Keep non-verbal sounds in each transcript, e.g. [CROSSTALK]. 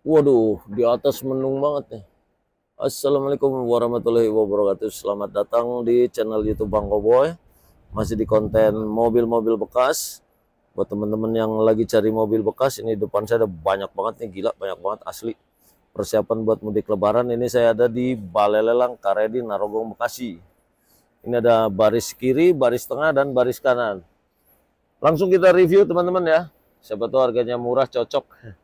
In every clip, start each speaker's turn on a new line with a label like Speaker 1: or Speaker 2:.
Speaker 1: Waduh, di atas mendung banget nih. Assalamualaikum warahmatullahi wabarakatuh. Selamat datang di channel YouTube Bang Koboy. Masih di konten mobil-mobil bekas. Buat teman-teman yang lagi cari mobil bekas, ini depan saya ada banyak banget nih, gila banyak banget asli. Persiapan buat mudik lebaran ini saya ada di Balai Lelang Karedi Narogong Bekasi. Ini ada baris kiri, baris tengah dan baris kanan. Langsung kita review teman-teman ya. Siapa tahu harganya murah cocok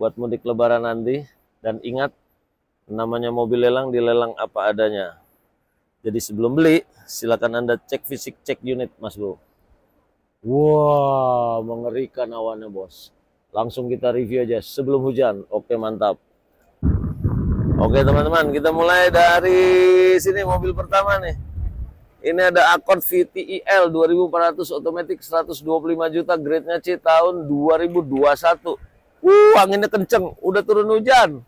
Speaker 1: buat mudik lebaran nanti. Dan ingat, namanya mobil lelang dilelang apa adanya. Jadi sebelum beli, silakan Anda cek fisik, cek unit, Mas Bro. wow, mengerikan awannya, Bos. Langsung kita review aja sebelum hujan. Oke, mantap. Oke, teman-teman, kita mulai dari sini mobil pertama nih. Ini ada Accord VTIL e 2400 otomatis 125 juta grade-nya C tahun 2021 Uh, anginnya kenceng, udah turun hujan.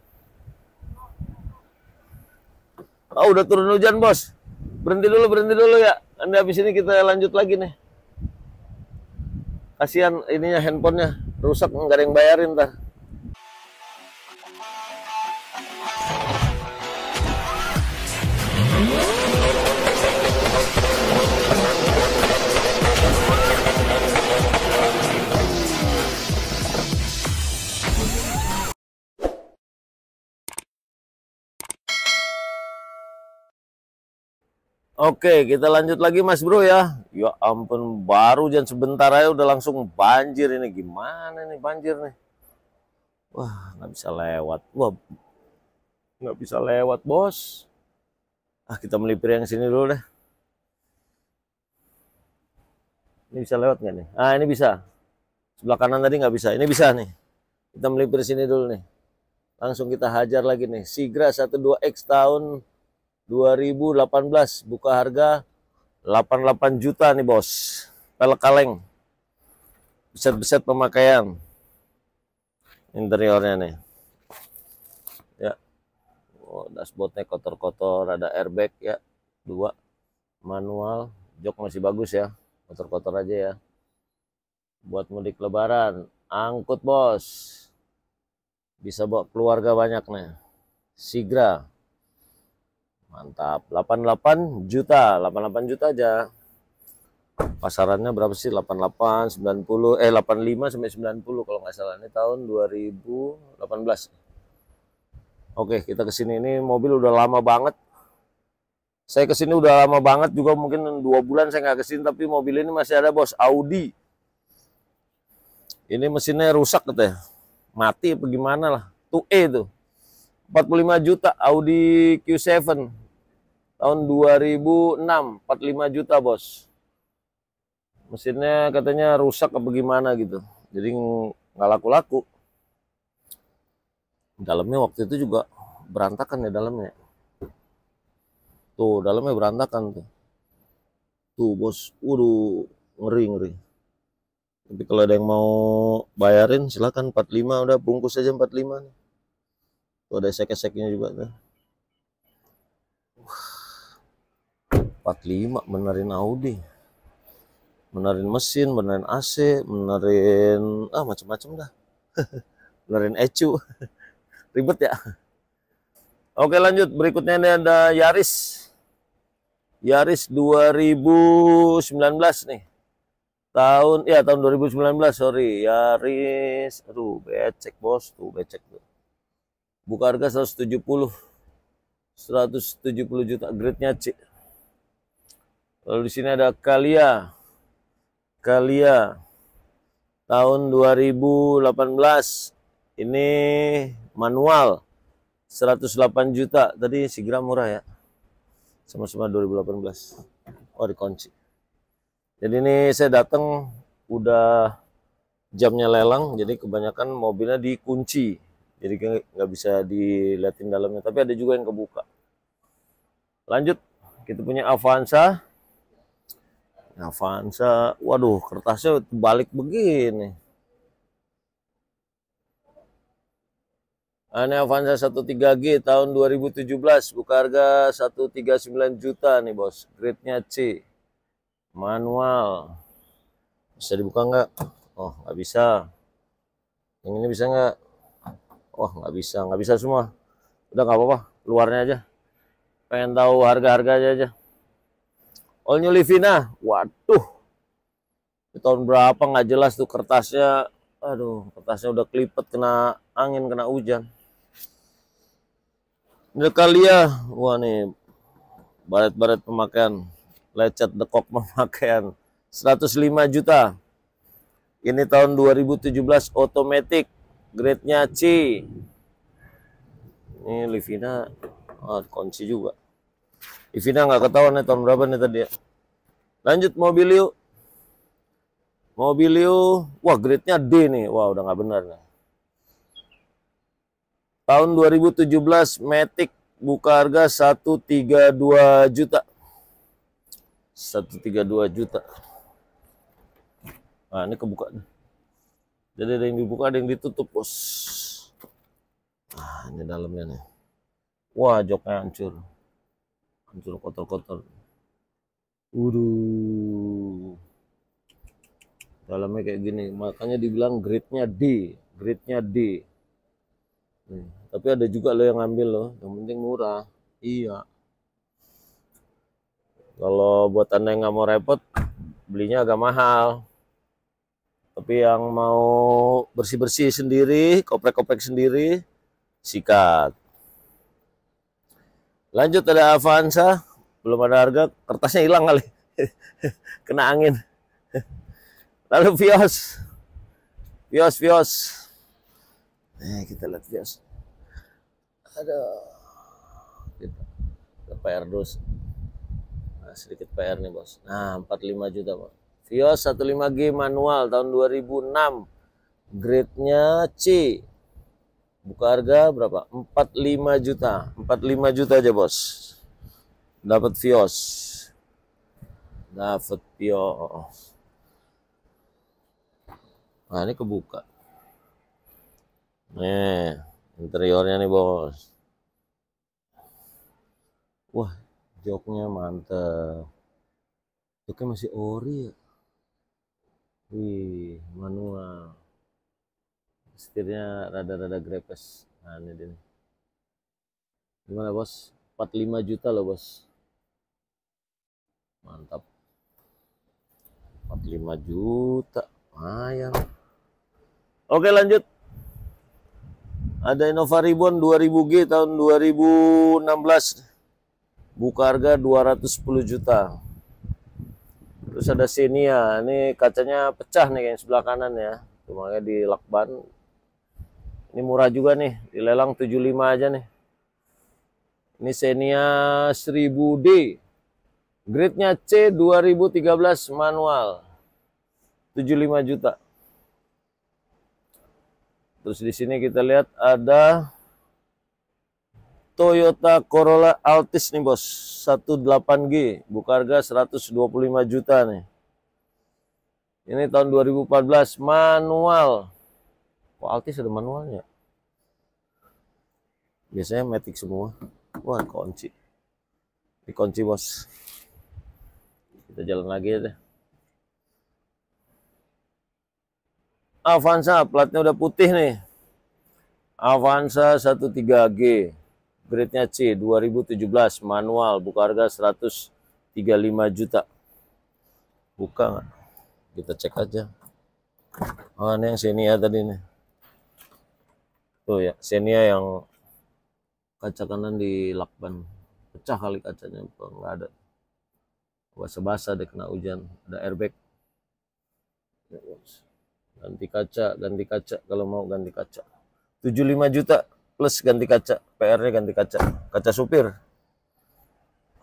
Speaker 1: Oh, udah turun hujan, Bos. Berhenti dulu, berhenti dulu ya. Nanti habis ini kita lanjut lagi nih. Kasihan ininya handphonenya rusak nggak ada yang bayarin tah. Oh, Oke, kita lanjut lagi Mas Bro ya. Ya ampun, baru jangan sebentar aja udah langsung banjir ini. Gimana nih banjir nih? Wah, nggak bisa lewat. Wah, nggak bisa lewat bos. Ah, kita melipir yang sini dulu deh. Ini bisa lewat nggak nih? Ah, ini bisa. Sebelah kanan tadi nggak bisa. Ini bisa nih. Kita melipir sini dulu nih. Langsung kita hajar lagi nih. Sigra 12X tahun 2018 buka harga 88 juta nih bos pelek kaleng beset-beset pemakaian interiornya nih ya oh, dashboardnya kotor-kotor ada airbag ya dua manual jok masih bagus ya kotor-kotor aja ya buat mudik lebaran angkut bos bisa bawa keluarga banyak nih sigra mantap 88 juta 88 juta aja pasarannya berapa sih 88 90 eh 85 sampai 90 kalau nggak salah ini tahun 2018 Oke kita kesini ini mobil udah lama banget saya kesini udah lama banget juga mungkin dua bulan saya nggak kesini tapi mobil ini masih ada bos Audi ini mesinnya rusak katanya mati apa gimana lah 2 E tuh 45 juta Audi Q7 tahun 2006 45 juta bos mesinnya katanya rusak apa gimana gitu jadi nggak laku-laku dalamnya waktu itu juga berantakan ya dalamnya tuh dalamnya berantakan tuh tuh bos waduh ngeri ngeri tapi kalau ada yang mau bayarin silahkan 45 udah bungkus aja 45 tuh ada sek-seknya juga tuh 45 benerin Audi benerin mesin benerin AC benerin ah macam-macam dah [LAUGHS] benerin ecu [LAUGHS] ribet ya oke lanjut berikutnya ini ada Yaris Yaris 2019 nih tahun ya tahun 2019 sorry Yaris aduh becek bos tuh becek tuh buka harga 170 170 juta grade-nya C Lalu di sini ada Kalia. Kalia tahun 2018 ini manual 108 juta. Tadi segera murah ya. Sama-sama 2018. Oh dikunci. Jadi ini saya datang udah jamnya lelang jadi kebanyakan mobilnya dikunci. Jadi nggak bisa dilihatin dalamnya, tapi ada juga yang kebuka. Lanjut, kita punya Avanza Avanza waduh kertasnya balik begini ah, ini Avanza 13G tahun 2017 buka harga 139 juta nih bos Grade nya C manual bisa dibuka nggak oh nggak bisa yang ini bisa nggak oh nggak bisa nggak bisa semua udah nggak apa-apa luarnya aja pengen tahu harga-harganya aja All oh, New Livina. Waduh. Di tahun berapa nggak jelas tuh kertasnya. Aduh, kertasnya udah kelipet kena angin, kena hujan. Ini Dekalia. Ya. Wah nih. Baret-baret pemakaian. Lecet dekok pemakaian. 105 juta. Ini tahun 2017 otomatis grade-nya C. Ini Livina oh, kunci juga. Ivina nggak ketahuan nih tahun berapa nih tadi ya. Lanjut Mobilio. Mobilio, wah grade-nya D nih. Wah udah nggak benar nih. Tahun 2017 Matic buka harga 132 juta. 132 juta. Nah, ini kebuka. Jadi ada yang dibuka, ada yang ditutup, Bos. Nah, ini dalamnya nih. Wah, joknya hancur hancur kotor-kotor Waduh. Dalamnya kayak gini, makanya dibilang grade D, grade D. Nih, tapi ada juga lo yang ngambil loh, yang penting murah. Iya. Kalau buat Anda yang nggak mau repot, belinya agak mahal. Tapi yang mau bersih-bersih sendiri, koprek-koprek sendiri, sikat. Lanjut ada Avanza, belum ada harga, kertasnya hilang kali. [LAUGHS] Kena angin. Lalu Vios. Vios, Vios. Eh, kita lihat Vios. Ada kita PR dos. Nah, sedikit PR nih, Bos. Nah, 45 juta, Bos. Vios 15G manual tahun 2006. Grade-nya C. Buka harga berapa? 45 juta. 45 juta aja, Bos. Dapat Vios. Dapat Vios. Nah, ini kebuka. Nih, interiornya nih, Bos. Wah, joknya mantep. Joknya masih ori ya. Wih, manual setirnya rada-rada grepes nah ini dia nih gimana bos 45 juta loh bos mantap 45 juta ayam. oke lanjut ada Innova Ribbon 2000G tahun 2016 buka harga 210 juta terus ada sini ya ini kacanya pecah nih yang sebelah kanan ya cuma di lakban ini murah juga nih, dilelang 75 aja nih. Ini Xenia 1000D. Grade-nya C 2013 manual. 75 juta. Terus di sini kita lihat ada Toyota Corolla Altis nih bos 18G buka harga 125 juta nih ini tahun 2014 manual Oh, Altis ada manualnya. Biasanya matic semua. Wah, kunci. kunci Bos. Kita jalan lagi ya deh. Avanza platnya udah putih nih. Avanza 13G, grade-nya C 2017 manual, buka harga 135 juta. Buka nggak? Kita cek aja. Oh, ini yang sini ya tadi nih tuh ya Xenia yang kaca kanan di lakban pecah kali kacanya nggak ada basah-basah deh kena hujan ada airbag ganti kaca ganti kaca kalau mau ganti kaca 75 juta plus ganti kaca PR-nya ganti kaca kaca supir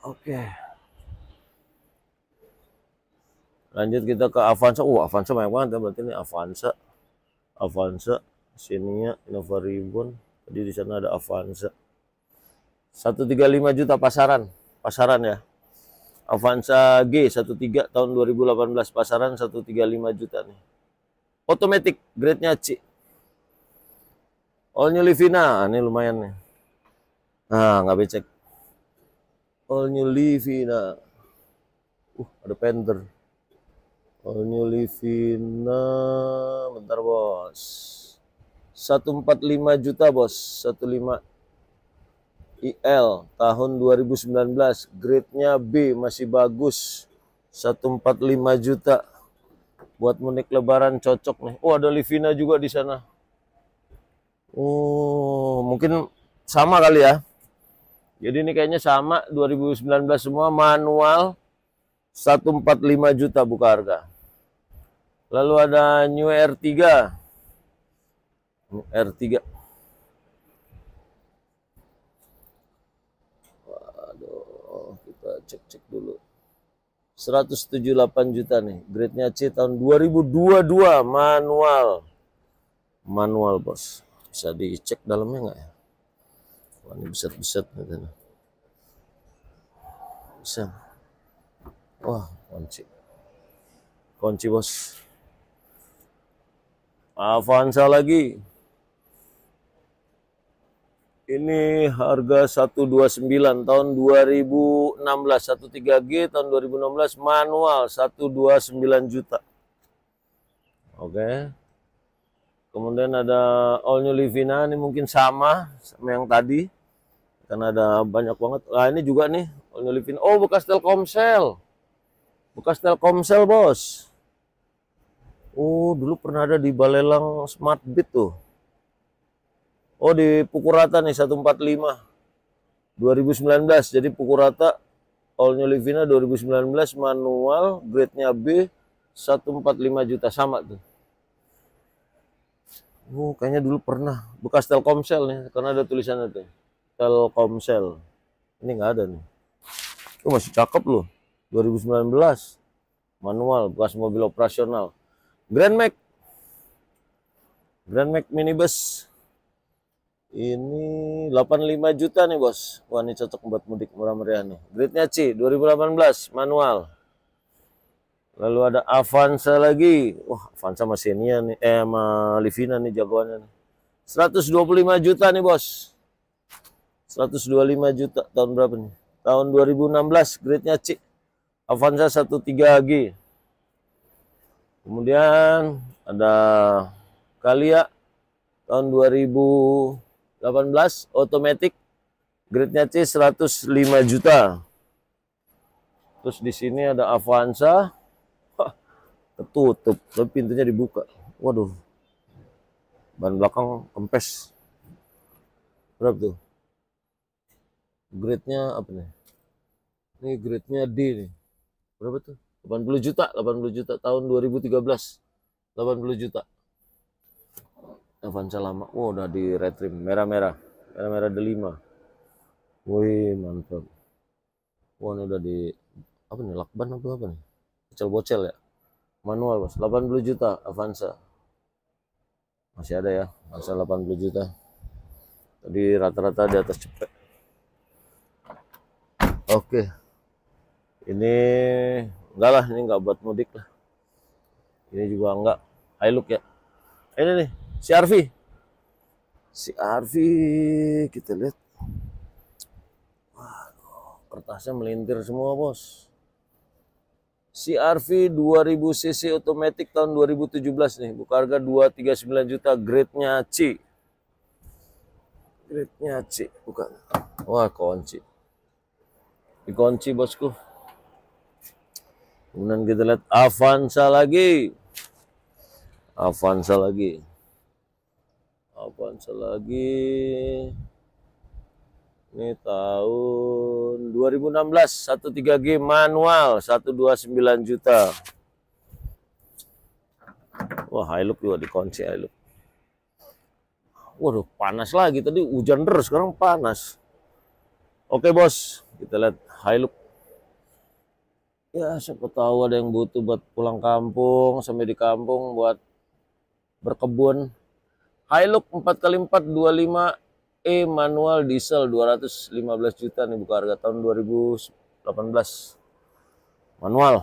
Speaker 1: oke okay. lanjut kita ke Avanza uh Avanza banyak banget ya berarti ini Avanza Avanza sininya Nova Ribbon jadi di sana ada Avanza 135 juta pasaran pasaran ya Avanza G 13 tahun 2018 pasaran 135 juta nih otomatis grade-nya C All New Livina ah, ini lumayan nih nah nggak becek All New Livina uh ada Panther All New Livina bentar bos 145 juta bos 15 IL tahun 2019 grade-nya B masih bagus 145 juta buat menik lebaran cocok nih oh ada Livina juga di sana oh mungkin sama kali ya jadi ini kayaknya sama 2019 semua manual 145 juta buka harga lalu ada New R3 R3. Waduh, kita cek-cek dulu. 178 juta nih. Grade-nya C tahun 2022 manual. Manual, Bos. Bisa dicek dalamnya enggak ya? Wah, ini besar-besar nih. Bisa. Wah, kunci. Kunci, Bos. Avanza lagi. Ini harga 129 tahun 2016 13G tahun 2016 manual 129 juta. Oke. Kemudian ada All New Livina ini mungkin sama sama yang tadi. Karena ada banyak banget. Nah, ini juga nih All New Livina. Oh, bekas Telkomsel. Bekas Telkomsel, Bos. Oh, dulu pernah ada di Balelang Smart Bit tuh. Oh di pukul rata nih 145 2019 jadi pukul rata All New Livina 2019 manual grade-nya B 145 juta sama tuh. Oh, kayaknya dulu pernah bekas Telkomsel nih karena ada tulisannya tuh. Telkomsel. Ini nggak ada nih. Oh, masih cakep loh. 2019 manual bekas mobil operasional. Grand Max Grand Max minibus ini 85 juta nih bos. Wah ini cocok buat mudik murah meriah nih. Gridnya C 2018 manual. Lalu ada Avanza lagi. Wah Avanza masih ini ya nih. Eh sama Livina nih jagoannya nih. 125 juta nih bos. 125 juta tahun berapa nih? Tahun 2016 gridnya C. Avanza 13G. Kemudian ada Kalia tahun 2000 18 otomatis grade-nya C 105 juta. Terus di sini ada Avanza. ketutup, tapi pintunya dibuka. Waduh. Ban belakang kempes. Berapa tuh? Grade-nya apa nih? Ini grade-nya D nih. Berapa tuh? 80 juta, 80 juta tahun 2013. 80 juta. Avanza lama. Oh, udah di red trim merah-merah. Merah-merah delima. Wih, mantap. Wah, ini udah di apa nih? Lakban apa apa nih? Bocel-bocel ya. Manual, Bos. 80 juta Avanza. Masih ada ya, Avanza 80 juta. Tadi rata-rata di atas cepet. Oke. Ini enggak lah, ini enggak buat mudik lah. Ini juga enggak. Hilux ya. Ini nih, Si Arfi. Si Arfi kita lihat. kertasnya melintir semua, Bos. Si Arfi 2000 cc otomatis tahun 2017 nih, buka harga 239 juta, grade-nya C. Grade-nya C, bukan. Wah, kunci. Dikunci, Bosku. Kemudian kita lihat Avanza lagi. Avanza lagi apaan selagi ini tahun 2016 13G manual 129 juta wah Hilux juga dikunci Hilux waduh panas lagi tadi hujan terus sekarang panas oke bos kita lihat Hilux ya siapa tahu ada yang butuh buat pulang kampung sampai di kampung buat berkebun Hilux 4x4 25 E manual diesel 215 juta nih buka harga tahun 2018 manual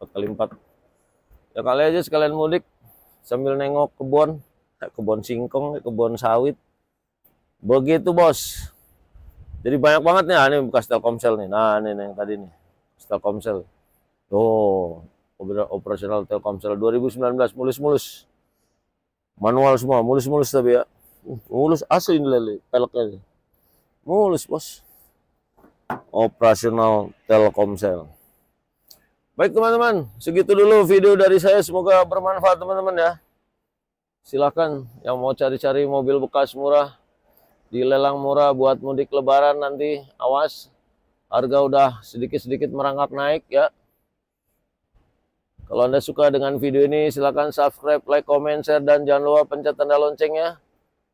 Speaker 1: 4x4 ya kali aja sekalian mudik sambil nengok kebun kebun singkong kebun sawit begitu bos jadi banyak banget nih, nah, ini bekas Telkomsel nih. Nah, ini nih, yang tadi nih. Telkomsel. Tuh, operasional Telkomsel 2019 mulus-mulus manual semua mulus-mulus tapi ya mulus asli lele peleknya mulus bos operasional Telkomsel baik teman-teman segitu dulu video dari saya semoga bermanfaat teman-teman ya silahkan yang mau cari-cari mobil bekas murah di lelang murah buat mudik lebaran nanti awas harga udah sedikit-sedikit merangkak naik ya kalau Anda suka dengan video ini, silahkan subscribe, like, comment, share, dan jangan lupa pencet tanda loncengnya.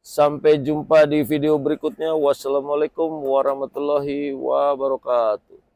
Speaker 1: Sampai jumpa di video berikutnya. Wassalamualaikum warahmatullahi wabarakatuh.